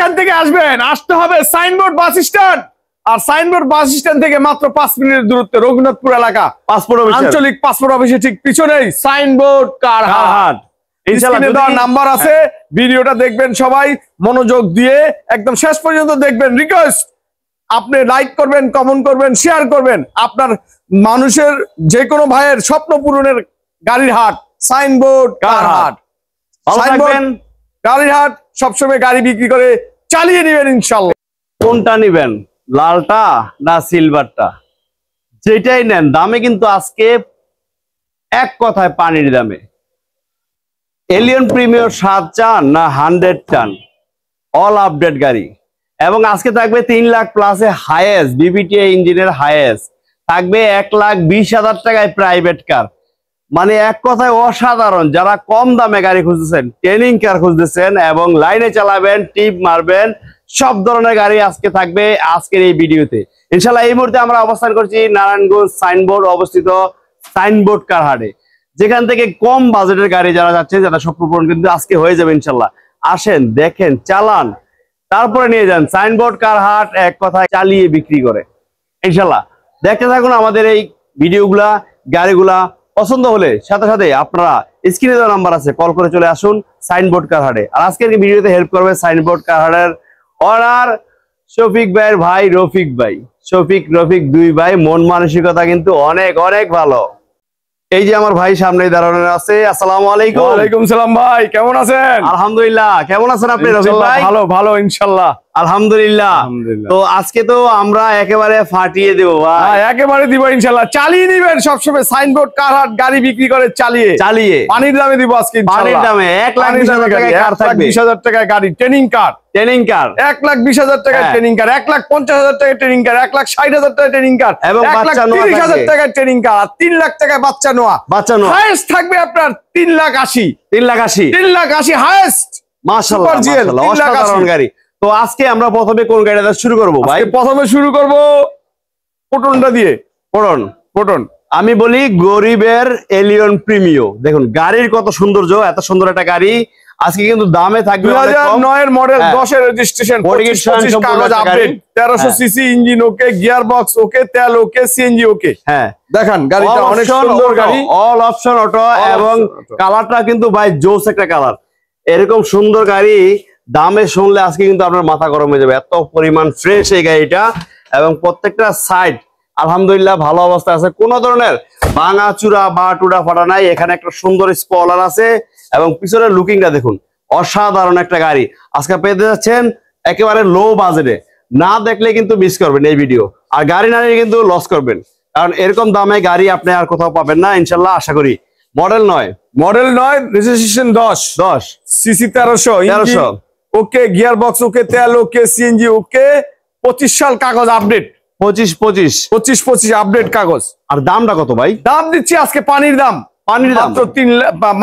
এখান থেকে আসবেন আসতে হবে সাইনবোর্ড বাস স্ট্যান্ড আর সাইনবোর্ড বাস স্ট্যান্ড থেকে মাত্র পাঁচ মিনিটের দূরত্বে রঘুনাথপুর এলাকা পাসপোর্ট আঞ্চলিক পাসপোর্ট অফিসে ঠিক পিছনেই সাইনবোর্ড কার হাট নাম্বার আছে হ্যাঁ। ভিডিওটা দেখবেন সবাই মনোযোগ দিয়ে একদম শেষ পর্যন্ত দেখবেন রিকোয়েস্ট আপনি লাইক করবেন কমেন্ট করবেন শেয়ার করবেন আপনার মানুষের যে কোনো ভাইয়ের স্বপ্ন পূরণের গাড়ির হাট সাইনবোর্ড কার হাট গাড়ির হাট সবসময় গাড়ি বিক্রি করে চালিয়ে নেবেন ইনশাল্লাহ কোনটা নেবেন লালটা না সিলভারটা যেটাই নেন দামে কিন্তু আজকে এক কথায় পানির দামে এলিয়ন প্রিমিয়র সাত চান না হান্ড্রেড চান অল আপডেট গাড়ি এবং আজকে থাকবে তিন লাখ প্লাসে হায়েস্ট বিবিটিআই ইঞ্জিনের হায়েস্ট থাকবে এক লাখ বিশ হাজার টাকায় প্রাইভেট কার মানে এক কথায় অসাধারণ যারা কম দামে গাড়ি খুঁজতেছেন ট্রেনিং কার খুঁজতেছেন এবং লাইনে চালাবেন টিপ মারবেন সব ধরনের গাড়ি আজকে থাকবে আজকের এই ভিডিওতে ইনশাল্লাহ এই মুহূর্তে আমরা অবস্থান করছি নারায়ণগঞ্জ সাইনবোর্ড অবস্থিত সাইনবোর্ড কারহাটে যেখান থেকে কম বাজেটের গাড়ি যারা যাচ্ছেন যারা স্বপ্ন পূরণ কিন্তু আজকে হয়ে যাবে ইনশাল্লাহ আসেন দেখেন চালান তারপরে নিয়ে যান সাইনবোর্ড কারহাট এক কথায় চালিয়ে বিক্রি করে ইনশাল্লাহ দেখতে থাকুন আমাদের এই ভিডিওগুলা গাড়িগুলা পছন্দ হলে সাথে সাথে আপনারা স্ক্রিনে দেওয়া নাম্বার আছে কল করে চলে আসুন সাইনবোর্ড কারহাটে আর আজকের ভিডিওতে হেল্প করবে সাইনবোর্ড কারহাটের অর্ডার শফিক ভাইয়ের ভাই রফিক ভাই শফিক রফিক দুই ভাই মন মানসিকতা কিন্তু অনেক অনেক ভালো এই যে আমার ভাই সামনে দাঁড়ানো আছে আসসালাম আলাইকুম ওয়ালাইকুম সালাম ভাই কেমন আছেন আলহামদুলিল্লাহ কেমন আছেন আপনি ভালো ভালো ইনশাল্লাহ আলহামদুলিল্লাহ তো আজকে তো আমরা একেবারে ফাটিয়ে দেবো হ্যাঁ, একেবারে দিব ইনশাল্লাহ চালিয়ে দিবেন সবসময় সাইনবোর্ড কার হাট গাড়ি বিক্রি করে চালিয়ে চালিয়ে পানির দামে দিব আজকে পানির দামে এক লাখ বিশ হাজার টাকায় গাড়ি ট্রেনিং কার ট্রেনিং কার এক লাখ বিশ হাজার টাকা ট্রেনিং কার এক লাখ পঞ্চাশ হাজার টাকা ট্রেনিং কার এক লাখ ষাট হাজার টাকা ট্রেনিং কার এবং তিরিশ হাজার টাকা ট্রেনিং কার আর তিন লাখ টাকায় বাচ্চা নোয়া বাচ্চা নোয়া হায়েস্ট থাকবে আপনার তিন লাখ আশি তিন লাখ আশি তিন লাখ আশি হায়েস্ট মাসাল্লাহ অসাধারণ গাড়ি তো আজকে আমরা প্রথমে কোন গাড়িটা শুরু করব ভাই প্রথমে শুরু করব পটনটা দিয়ে পটন পটন আমি বলি গরিবের এলিয়ন প্রিমিও দেখুন গাড়ির কত সৌন্দর্য এত সুন্দর একটা গাড়ি আজকে কিন্তু দামে থাকবে 2009 এর মডেল 10 এর রেজিস্ট্রেশন 25 কাগজ update 1300 CC engine okay gear box okay তেল ওকে সিএনজি ওকে হ্যাঁ দেখেন গাড়িটা অনেক সুন্দর গাড়ি অল অপশন অটো এবং কালারটা কিন্তু ভাই জোস একটা কালার এরকম সুন্দর গাড়ি দামে শুনলে আজকে কিন্তু আপনার মাথা গরম হয়ে যাবে এত পরিমাণ ফ্রেশ এই গাড়িটা এবং প্রত্যেকটা সাইড আলহামদুলিল্লাহ ভালো অবস্থা আছে কোন ধরনের ভাঙা চূড়া বা টুড়া ফাটা নাই এখানে একটা সুন্দর স্পলার আছে এবং পিছনের লুকিংটা দেখুন অসাধারণ একটা গাড়ি আজকে পেতে যাচ্ছেন একেবারে লো বাজেটে না দেখলে কিন্তু মিস করবেন এই ভিডিও আর গাড়ি না নিয়ে কিন্তু লস করবেন কারণ এরকম দামে গাড়ি আপনি আর কোথাও পাবেন না ইনশাল্লাহ আশা করি মডেল নয় মডেল নয় রেজিস্ট্রেশন দশ দশ সিসি তেরোশো তেরোশো ওকে গিয়ার বক্স ওকে তেল ওকে সিএনজি ওকে পঁচিশ সাল কাগজ আপডেট পঁচিশ পঁচিশ পঁচিশ পঁচিশ আপডেট কাগজ আর দামটা কত ভাই দাম দিচ্ছি আজকে পানির দাম পানির দাম মাত্র তিন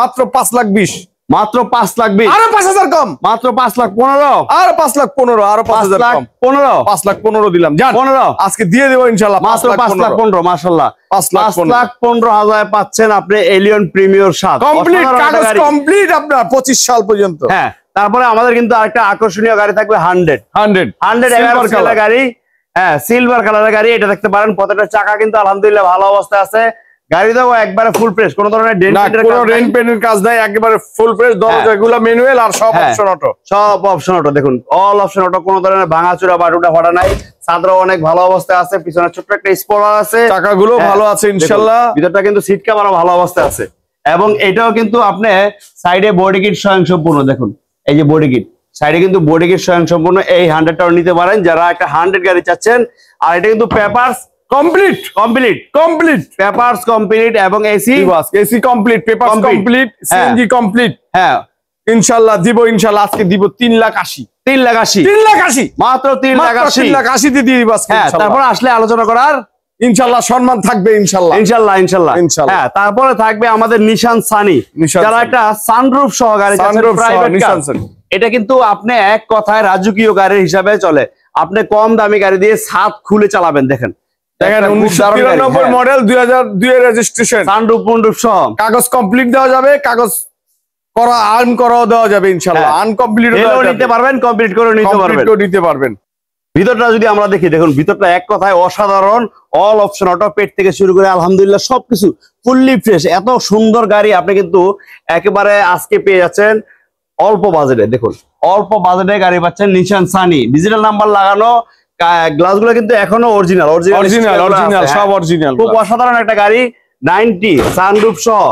মাত্র পাঁচ লাখ বিশ মাত্র পাঁচ লাখ বিশ আরো পাঁচ হাজার কম মাত্র পাঁচ লাখ পনেরো আরো পাঁচ লাখ পনেরো আরো পাঁচ হাজার পনেরো পাঁচ লাখ পনেরো দিলাম যান পনেরো আজকে দিয়ে দেবো ইনশাল্লাহ মাত্র পাঁচ লাখ পনেরো মাসাল্লাহ পাঁচ লাখ লাখ পনেরো হাজার পাচ্ছেন আপনি এলিয়ন কমপ্লিট আপনার পঁচিশ সাল পর্যন্ত হ্যাঁ। তারপরে আমাদের কিন্তু আরেকটা আকর্ষণীয় গাড়ি থাকবে হান্ড্রেড হান্ড্রেড হান্ড্রেড কালার গাড়ি হ্যাঁ সিলভার কালারের গাড়ি এটা দেখতে পারেন প্রত্যেকটা চাকা কিন্তু আলহামদুলিল্লাহ ভালো অবস্থা আছে ইনশাল্লাহ একবারে ফুল ধরনের কাজ ফুল হ্যাঁ। প্রেস আর সব অপশন হ্যাঁ। দেখুন অল অপশন অটো কোনো ধরনের বা টুটা ফাটা নাই অনেক ভালো অবস্থা আছে পিছনে ছোট্ট একটা আছে হ্যাঁ, ভালো আছে কিন্তু সিট ভালো অবস্থায় আছে এবং এটাও কিন্তু আপনি সাইডে বডি কিট স্বয়ংসম্পূর্ণ দেখুন এই যে বডি কিট সাইডে কিন্তু বডি কিট স্বয়ং সম্পূর্ণ এই হান্ড্রেডটাও নিতে পারেন যারা একটা হান্ড্রেড গাড়ি চাচ্ছেন আর এটা কিন্তু papers complete complete complete papers complete এবং AC AC complete paper complete CNG complete হ্যাঁ ইনশাল্লাহ দিব ইনশাল্লাহ আজকে দিব তিন লাখ আশি তিন লাখ আশি তিন লাখ আশি মাত্র তিন লাখ আশি লাখ আশি দিয়ে দিব হ্যাঁ তারপর আসলে আলোচনা করার ইনশাল্লাহ সম্মান থাকবে ইনশাল্লাহ ইনশাল্লাহ ইনশাল্লাহ ইনশাল্লাহ হ্যাঁ তারপরে থাকবে আমাদের নিশান সানি যারা একটা সানরুফ সহকারে এটা কিন্তু আপনি এক কথায় রাজকীয় গাড়ির হিসাবে চলে আপনি কম দামি গাড়ি দিয়ে সাত খুলে চালাবেন দেখেন মডেল হ্যাঁ। দুই হাজার দুই রেজিস্ট্রেশন সহ কাগজ কমপ্লিট দেওয়া যাবে কাগজ করা আর্ন করাও দেওয়া যাবে ইনশাল্লাহ আনকমপ্লিট হ্যাঁ। নিতে পারবেন কমপ্লিট করে নিতে পারবেন নিতে পারবেন ভিতরটা যদি আমরা দেখি দেখুন ভিতরটা এক কথায় অসাধারণ অল অপশন অটো পেট থেকে শুরু করে আলহামদুলিল্লাহ সবকিছু ফুললি ফ্রেশ এত সুন্দর গাড়ি আপনি কিন্তু একেবারে আজকে পেয়ে যাচ্ছেন অল্প বাজেটে দেখুন অল্প বাজেটে গাড়ি পাচ্ছেন নিশান সানি ডিজিটাল নাম্বার লাগানো গ্লাসগুলো কিন্তু এখনো অরিজিনাল অরিজিনাল অরিজিনাল সব অরিজিনাল খুব অসাধারণ একটা গাড়ি নাইনটি সানরূপ সহ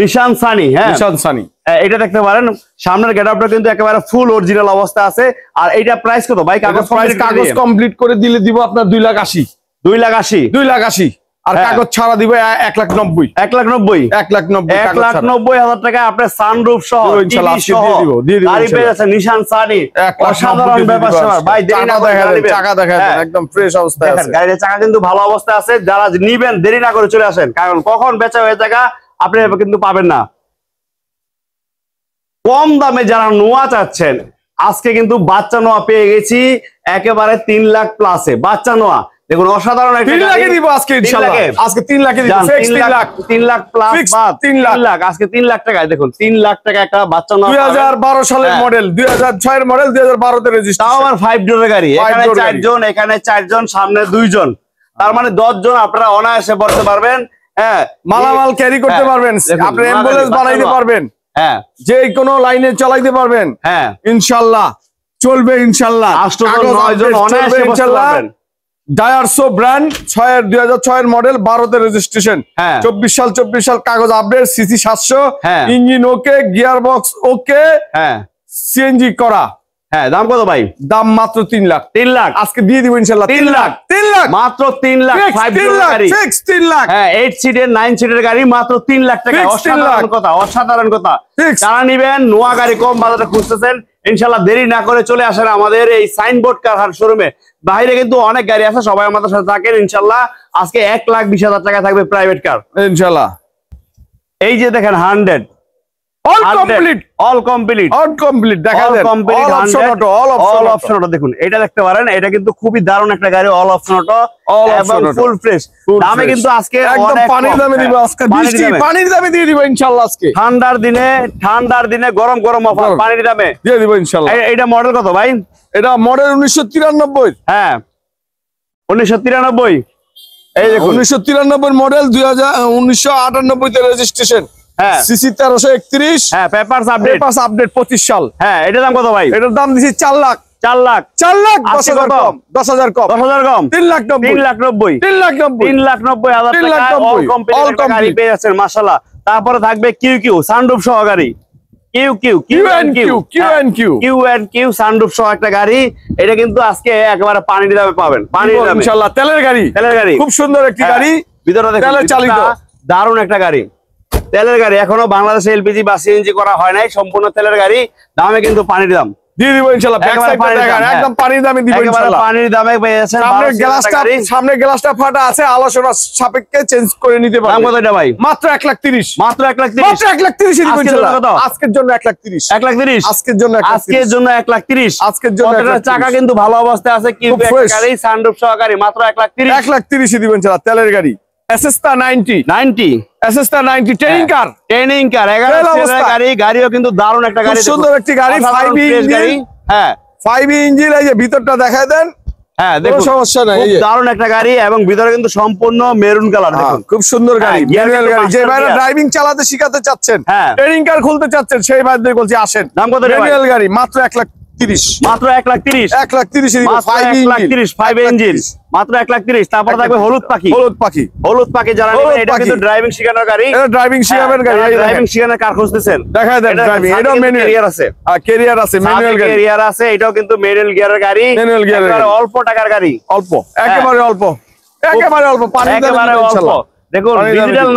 নিশান সানি হ্যাঁ নিশান সানি এটা দেখতে পারেন সামনের গেটআপটা কিন্তু একেবারে ফুল অরিজিনাল অবস্থা আছে আর এইটা প্রাইস কত ভাই কাগজ প্রাইস কাগজ কমপ্লিট করে দিলে দিব আপনার 2 লাখ 80 2 লাখ 80 2 লাখ 80 আর হ্যাঁ। কাগজ ছাড়া দিব 1 লাখ 90 1 লাখ 90 1 লাখ 90 1 লাখ 90 হাজার টাকা আপনি সানরুফ সহ ইনশাআল্লাহ দিয়ে দিব দিয়ে দিব গাড়ি পেয়ে যাচ্ছে নিশান সানি অসাধারণ ব্যাপার স্যার ভাই দেরি না করে চাকা হ্যাঁ। দেখেন একদম ফ্রেশ অবস্থায় আছে গাড়ির চাকা কিন্তু ভালো অবস্থায় আছে যারা নেবেন দেরি না করে চলে আসেন কারণ কখন বেচা হয়ে জায়গা আপনি কিন্তু পাবেন না কম দামে যারা নোয়া চাচ্ছেন আজকে কিন্তু বাচ্চা নোয়া পেয়ে গেছি একেবারে তিন লাখ প্লাসে বাচ্চা নোয়া দেখুন অসাধারণ আজকে তিন লাখ টাকায় দেখুন তিন লাখ টাকা একটা বাচ্চা দুই হাজার বারো সালের মডেল হ্যাঁ। দুই হাজার ছয়ের মডেল দুই হাজার আমার ফাইভ গাড়ি এখানে চারজন এখানে চারজন সামনে দুইজন তার মানে দশজন আপনারা অনায়াসে পড়তে পারবেন হ্যাঁ মালামাল ক্যারি করতে হ্যাঁ। পারবেন আপনি অ্যাম্বুলেন্স বানাইতে পারবেন হ্যাঁ। যে কোনো লাইনে চালাইতে পারবেন হ্যাঁ ইনশাল্লাহ চলবে ইনশাল্লাহ ব্র্যান্ড দুই হাজার ছয়ের মডেল রেজিস্ট্রেশন হ্যাঁ। চব্বিশ সাল চব্বিশ সাল কাগজ আপডেট সিসি সাতশো engine okay gear box okay CNG করা হ্যাঁ দাম কত ভাই দাম মাত্র তিন লাখ তিন লাখ আজকে দিয়ে দিব ইনশাল্লাহ তিন লাখ তিন লাখ মাত্র তিন লাখ তিন লাখ হ্যাঁ এইট সিটের নাইন সিটের গাড়ি মাত্র তিন লাখ টাকা অসাধারণ কথা অসাধারণ কথা তারা নিবেন নোয়া গাড়ি কম বাজারে খুঁজতেছেন ইনশাল্লাহ দেরি না করে চলে আসেন আমাদের এই সাইনবোর্ড কার শোরুমে বাইরে কিন্তু অনেক গাড়ি আছে সবাই আমাদের সাথে থাকেন ইনশাল্লাহ আজকে এক লাখ বিশ হাজার টাকা থাকবে প্রাইভেট কার ইনশাল্লাহ এই যে দেখেন hundred all complete all complete all complete দেখা যায় complete option auto all option all option auto দেখুন এটা দেখতে পারেন এটা কিন্তু খুবই দারুন একটা গাড়ি all option auto all option full fresh দামে কিন্তু আজকে একদম পানির দামে দিব আজকে হ্যাঁ, বৃষ্টি পানির দামে দিয়ে দিব ইনশাআল্লাহ আজকে ঠান্ডার দিনে ঠান্ডার দিনে গরম গরম অফার পানির দামে দিয়ে দিব ইনশাআল্লাহ এটা মডেল কত ভাই এটা মডেল 1993 হ্যাঁ 1993 এই দেখুন 1993 মডেল 2000 1998 তে রেজিস্ট্রেশন হ্যাঁ সিসি হ্যাঁ পেপারস আপডেট আপডেট সাল হ্যাঁ এটার দাম ভাই এটার দাম লাখ লাখ লাখ কম কম কম লাখ লাখ লাখ লাখ হাজার গাড়ি পেয়ে তারপরে থাকবে কিউ কিউ সানরুফ সহকারী Q Q Q Q Q Q Q Q সান্ডুপ সহ একটা গাড়ি এটা কিন্তু আজকে একেবারে পানি দামে পাবেন পানির তেলের গাড়ি তেলের গাড়ি খুব সুন্দর একটি হ্যাঁ, গাড়ি ভিতরে দারুণ একটা গাড়ি তেলের গাড়ি এখনো বাংলাদেশে এলপিজি বা সিএনজি করা হয় নাই সম্পূর্ণ তেলের গাড়ি দামে কিন্তু পানির দাম সাপেক্ষে চেঞ্জ করে নিতে মাত্র লাখ মাত্র লাখ লাখ আজকের জন্য লাখ লাখ আজকের জন্য আজকের জন্য লাখ আজকের জন্য চাকা কিন্তু ভালো অবস্থায় আছে কি মাত্র লাখ 30 এক লাখ তিরিশ তেলের গাড়ি হ্যাঁ, একটা গাড়ি হ্যাঁ। ভিতরটা দেখায় দেন হ্যাঁ সমস্যা একটা গাড়ি এবং ভিতরে কিন্তু সম্পূর্ণ মেরুন হ্যাঁ, কালার খুব সুন্দর গাড়ি যে ভাইরা ড্রাইভিং চালাতে শিখাতে চাচ্ছেন ট্রেনিং কার খুলতে চাচ্ছেন সেই ভাই বলছি আসেন নাম কত গাড়ি মাত্র এক লাখ এটাও কিন্তু গিয়ারের গাড়ি অল্প টাকার গাড়ি অল্প হ্যাঁ। একেবারে অল্প একেবারে অল্প পানি অল্প দেখুন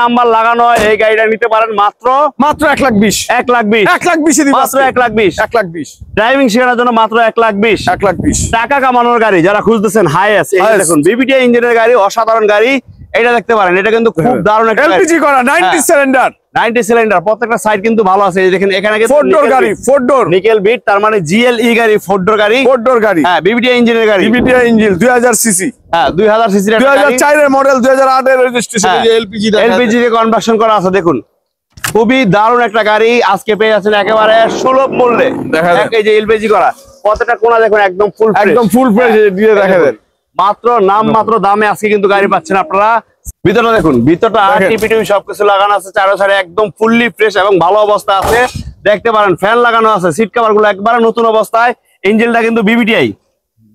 নাম্বার লাগানো এই গাড়িটা নিতে পারেন মাত্র মাত্র এক লাখ বিশ এক লাখ এক লাখ বিশ মাত্র এক লাখ লাখ বিশ ড্রাইভিং জন্য মাত্র এক লাখ বিশ লাখ বিশ টাকা কামানোর গাড়ি যারা খুঁজতেছেন হাইয়েস্ট দেখুন বিবিটিআই ইঞ্জিনের গাড়ি অসাধারণ গাড়ি এটা দেখতে পারেন এটা কিন্তু খুব হ্যাঁ। দারুণ একটা এলপিজি করা 90 সিলিন্ডার 90 সিলিন্ডার প্রত্যেকটা সাইড কিন্তু ভালো আছে দেখেন এখানে ফোর ডোর গাড়ি ফোর ডোর নিকেল বিট তার মানে জিএলই e গাড়ি ফোর ডোর গাড়ি ফোর ডোর গাড়ি হ্যাঁ বিবিটি ইঞ্জিনের গাড়ি বিবিটি ইঞ্জিন 2000 সিসি হ্যাঁ 2000 সিসি 2004 এর মডেল 2008 এর রেজিস্ট্রেশন হ্যাঁ, এই এলপিজি এলপিজি তে কনভার্সন করা আছে দেখুন খুবই দারুণ একটা গাড়ি আজকে পেয়ে যাচ্ছেন একেবারে সুলভ মূল্যে দেখা যায় এই যে এলপিজি করা কতটা কোনা দেখুন একদম ফুল একদম ফুল ফ্রেশ হ্যাঁ, দিয়ে দেখা যায় মাত্র নাম মাত্র দামে আজকে কিন্তু গাড়ি পাচ্ছেন আপনারা ভিতরটা দেখুন ভিতরটা সবকিছু লাগানো আছে চারো সারে একদম ফুললি ফ্রেশ এবং ভালো অবস্থা আছে দেখতে পারেন ফ্যান লাগানো আছে সিট কভার গুলো একবারে নতুন অবস্থায় ইঞ্জিনটা কিন্তু বিবিটিআই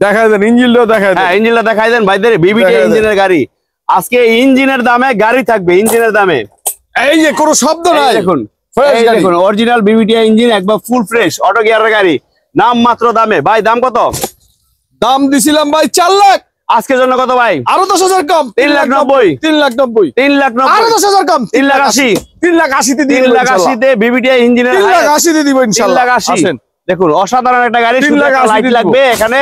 দেখা যায় বিবিটিআই গাড়ি আজকে ইঞ্জিনের দামে গাড়ি থাকবে ইঞ্জিনের দামে এই যে শব্দ দেখুন অরিজিনাল বিবিটিআই ইঞ্জিন একবার ফুল ফ্রেশ অটো গাড়ি দামে ভাই দাম কত দাম দিছিলাম ভাই চার লাখ আজকের জন্য কত ভাই আরো দশ হাজার কম তিন লাখ নব্বই তিন লাখ নব্বই তিন লাখ নব্বই আরো দশ হাজার কম তিন লাখ আশি তিন লাখ আশিতে তিন লাখ আশিতে বিবিটিআই ইঞ্জিনিয়ার তিন লাখ আশিতে দিব তিন লাখ আশি দেখুন অসাধারণ একটা গাড়ি তিন লাখ আশি লাগবে এখানে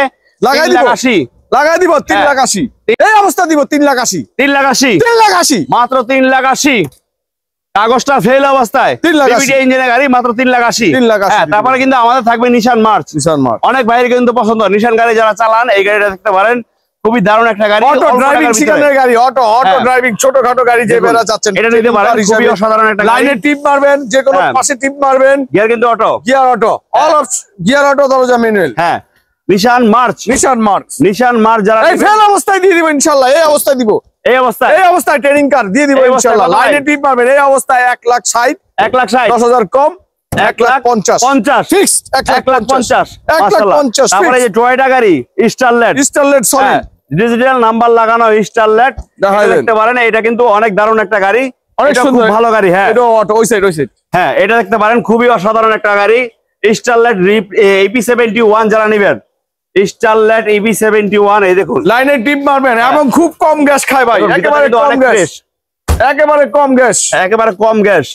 লাগাই দিব আশি লাগাই দিব তিন লাখ আশি এই অবস্থা দিব তিন লাখ আশি তিন লাখ আশি তিন লাখ আশি মাত্র তিন লাখ আশি কাগজটা ফেল অবস্থায় তিন লাখ ইঞ্জিনিয়ার গাড়ি মাত্র তিন লাখ আশি তিন লাখ আশি তারপরে কিন্তু আমাদের থাকবে নিশান মার্চ নিশান মার্চ অনেক ভাইয়ের কিন্তু পছন্দ নিশান গাড়ি যারা চালান এই গাড়িটা দেখতে পারেন খুবই দারুণ একটা গাড়ি অটো ড্রাইভিং শিখানোর গাড়ি অটো অটো ড্রাইভিং ছোটখাটো গাড়ি যে বেরা যাচ্ছেন এটা নিতে পারেন খুবই অসাধারণ একটা লাইনে টিপ মারবেন যে কোনো হ্যাঁ। পাশে টিপ মারবেন গিয়ার কিন্তু অটো গিয়ার অটো অল হ্যাঁ। অফ গিয়ার অটো দরজা ম্যানুয়াল হ্যাঁ Nissan March Nissan March Nissan March যারা এই ফেল অবস্থায় দিয়ে দিব ইনশাআল্লাহ এই অবস্থায় দিব এই অবস্থায় এই অবস্থায় ট্রেনিং কার দিয়ে দিব ইনশাআল্লাহ লাইনে টিপ মারবেন এই অবস্থায় 1 লাখ 60 1 লাখ 60 10000 কম এক লাখ পঞ্চাশ পঞ্চাশ এক লাখ পঞ্চাশ এক লাখ পঞ্চাশ তারপরে যে টয়টা গাড়ি Starlet Starlet solid digital number লাগানো স্টারলেট দেখতে পারেন এটা কিন্তু অনেক দারুণ একটা গাড়ি অনেক সুন্দর ভালো গাড়ি হ্যাঁ এটা অটো ওই সাইড ওই সাইড হ্যাঁ এটা দেখতে পারেন খুবই অসাধারণ একটা গাড়ি স্টারলেট এপি সেভেন্টি ওয়ান যারা নেবেন স্টারলেট এপি সেভেন্টি ওয়ান এই দেখুন লাইনে টিপ মারবেন হ্যাঁ। এবং খুব কম গ্যাস খায় ভাই একেবারে কম গ্যাস একেবারে কম গ্যাস একেবারে কম গ্যাস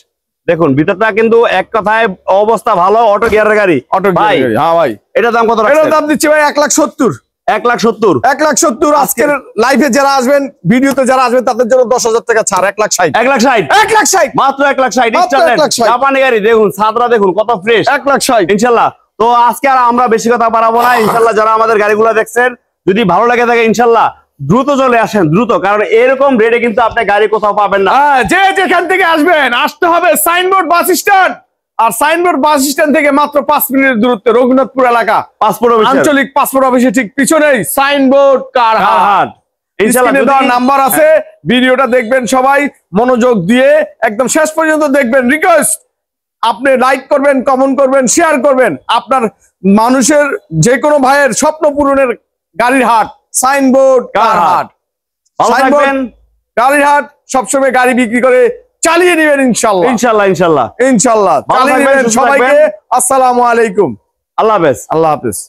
দেখুন ভিতরটা কিন্তু এক কথায় অবস্থা ভালো অটো গিয়ারের গাড়ি অটো গিয়ার হ্যাঁ ভাই এটা দাম কত এটা দাম দিচ্ছি ভাই এক লাখ সত্তর এক লাখ সত্তর এক লাখ সত্তর আজকের লাইভে যারা আসবেন ভিডিওতে যারা আসবেন তাদের জন্য দশ হাজার টাকা ছাড় এক লাখ ষাট এক লাখ ষাট এক লাখ ষাট মাত্র এক লাখ ষাট জাপানি গাড়ি দেখুন সাদরা দেখুন কত ফ্রেশ এক লাখ ষাট ইনশাল্লাহ তো আজকে আর আমরা বেশি কথা বাড়াবো না ইনশাল্লাহ যারা আমাদের গাড়িগুলো দেখছেন যদি ভালো লাগে থাকে ইনশাল্লাহ দ্রুত চলে আসেন দ্রুত কারণ এরকম রেটে কিন্তু আপনি গাড়ি কোথাও পাবেন না হ্যাঁ, যে যেখান থেকে আসবেন আসতে হবে সাইনবোর্ড বাস স্ট্যান্ড আর সাইনবোর্ড বাস স্ট্যান্ড থেকে মাত্র পাঁচ মিনিটের দূরত্বে রঘুনাথপুর এলাকা পাসপোর্ট আঞ্চলিক পাসপোর্ট অফিসে ঠিক পিছনেই সাইনবোর্ড কার হাট নাম্বার আছে হ্যাঁ। ভিডিওটা দেখবেন সবাই মনোযোগ দিয়ে একদম শেষ পর্যন্ত দেখবেন রিকোয়েস্ট আপনি লাইক করবেন কমেন্ট করবেন শেয়ার করবেন আপনার মানুষের যে কোনো ভাইয়ের স্বপ্ন পূরণের গাড়ির হাট সাইনবোর্ড কার হাট সাইনবোর্ড গাড়ির হাট সবসময় গাড়ি বিক্রি করে চালিয়ে নেবেন ইনশাল্লাহ ইনশাল্লাহ ইনশাল্লাহ ইনশাল্লাহ সবাইকে আসসালামু আলাইকুম আল্লাহ হাফেজ আল্লাহ হাফেজ